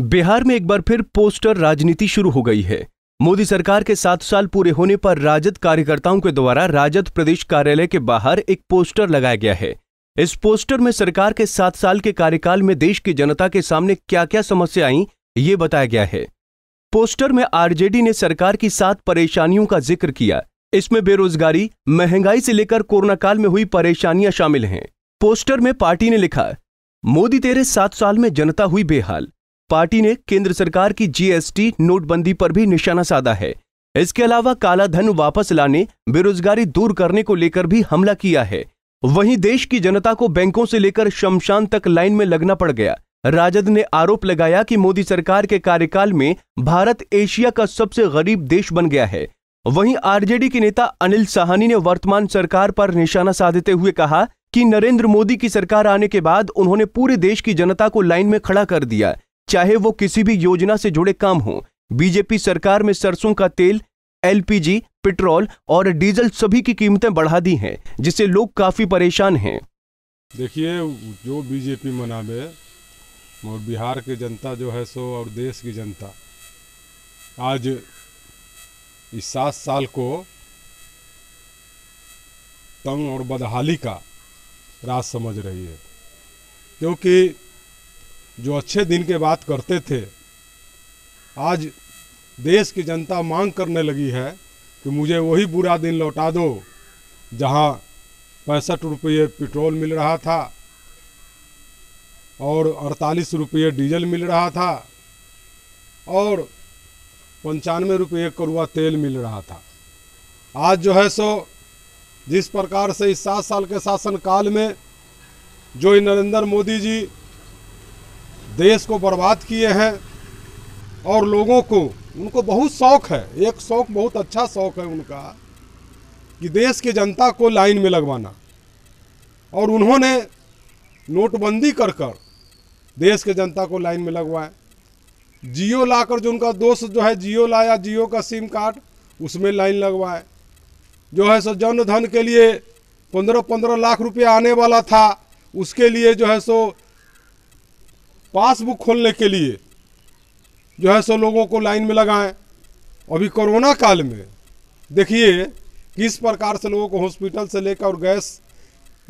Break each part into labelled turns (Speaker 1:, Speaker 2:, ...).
Speaker 1: बिहार में एक बार फिर पोस्टर राजनीति शुरू हो गई है मोदी सरकार के सात साल पूरे होने पर राजद कार्यकर्ताओं के द्वारा राजद प्रदेश कार्यालय के बाहर एक पोस्टर लगाया गया है इस पोस्टर में सरकार के सात साल के कार्यकाल में देश की जनता के सामने क्या क्या समस्या आई ये बताया गया है पोस्टर में आरजेडी ने सरकार की सात परेशानियों का जिक्र किया इसमें बेरोजगारी महंगाई से लेकर कोरोना काल में हुई परेशानियां शामिल हैं पोस्टर में पार्टी ने लिखा मोदी तेरे सात साल में जनता हुई बेहाल पार्टी ने केंद्र सरकार की जीएसटी नोटबंदी पर भी निशाना साधा है इसके अलावा काला धन वापस लाने बेरोजगारी दूर करने को लेकर भी हमला किया है वहीं देश की जनता को बैंकों से लेकर शमशान तक लाइन में लगना पड़ गया राजद ने आरोप लगाया कि मोदी सरकार के कार्यकाल में भारत एशिया का सबसे गरीब देश बन गया है वहीं आरजेडी के नेता अनिल साहनी ने वर्तमान सरकार पर निशाना साधते हुए कहा कि नरेंद्र मोदी की सरकार आने के बाद उन्होंने पूरे देश की जनता को लाइन में खड़ा कर दिया चाहे वो किसी भी योजना से जुड़े काम हों बीजेपी सरकार में सरसों का तेल एलपीजी, पेट्रोल और डीजल सभी की कीमतें बढ़ा दी हैं जिससे लोग काफी परेशान हैं
Speaker 2: देखिए जो बीजेपी मनावे और बिहार की जनता जो है सो और देश की जनता आज इस सात साल को तंग और बदहाली का राज समझ रही है क्योंकि जो अच्छे दिन के बात करते थे आज देश की जनता मांग करने लगी है कि मुझे वही बुरा दिन लौटा दो जहां पैंसठ रुपये पेट्रोल मिल रहा था और अड़तालीस रुपये डीजल मिल रहा था और पंचानवे रुपये करुआ तेल मिल रहा था आज जो है सो जिस प्रकार से इस सात साल के शासनकाल में जो नरेंद्र मोदी जी देश को बर्बाद किए हैं और लोगों को उनको बहुत शौक है एक शौक बहुत अच्छा शौक है उनका कि देश की जनता को लाइन में लगवाना और उन्होंने नोटबंदी कर कर देश के जनता को लाइन में लगवाए जियो लाकर जो उनका दोस्त जो है जियो लाया जियो का सिम कार्ड उसमें लाइन लगवाए जो है सो जन धन के लिए पंद्रह पंद्रह लाख रुपया आने वाला था उसके लिए जो है सो पासबुक खोलने के लिए जो है सो लोगों को लाइन में लगाएं अभी कोरोना काल में देखिए किस प्रकार से लोगों को हॉस्पिटल से लेकर और गैस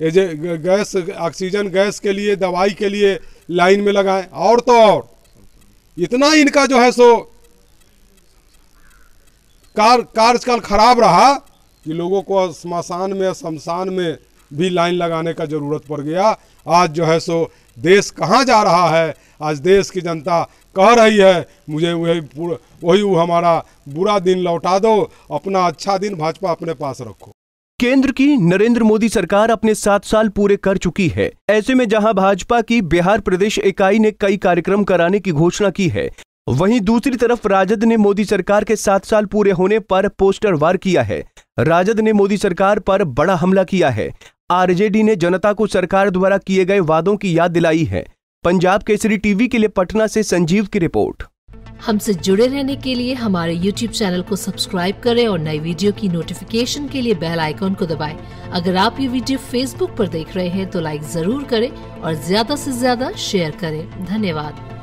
Speaker 2: एजे गैस ऑक्सीजन गैस के लिए दवाई के लिए लाइन में लगाएं और तो और इतना इनका जो है सो कार कार्यकाल खराब रहा कि लोगों को शमशान में शमशान में भी लाइन लगाने का ज़रूरत पड़ गया आज जो है सो देश कहाँ जा रहा है आज देश की जनता कह रही है मुझे वही वही हमारा बुरा दिन लौटा दो अपना अच्छा दिन भाजपा अपने पास रखो
Speaker 1: केंद्र की नरेंद्र मोदी सरकार अपने सात साल पूरे कर चुकी है ऐसे में जहां भाजपा की बिहार प्रदेश इकाई ने कई कार्यक्रम कराने की घोषणा की है वहीं दूसरी तरफ राजद ने मोदी सरकार के सात साल पूरे होने पर पोस्टर वार किया है राजद ने मोदी सरकार पर बड़ा हमला किया है आरजेडी ने जनता को सरकार द्वारा किए गए वादों की याद दिलाई है पंजाब केसरी टीवी के लिए पटना से संजीव की रिपोर्ट
Speaker 2: हमसे जुड़े रहने के लिए हमारे यूट्यूब चैनल को सब्सक्राइब करें और नई वीडियो की नोटिफिकेशन के लिए बेल आइकॉन को दबाएं। अगर आप ये वीडियो फेसबुक पर देख रहे हैं तो लाइक जरूर करें और ज्यादा से ज्यादा शेयर करें धन्यवाद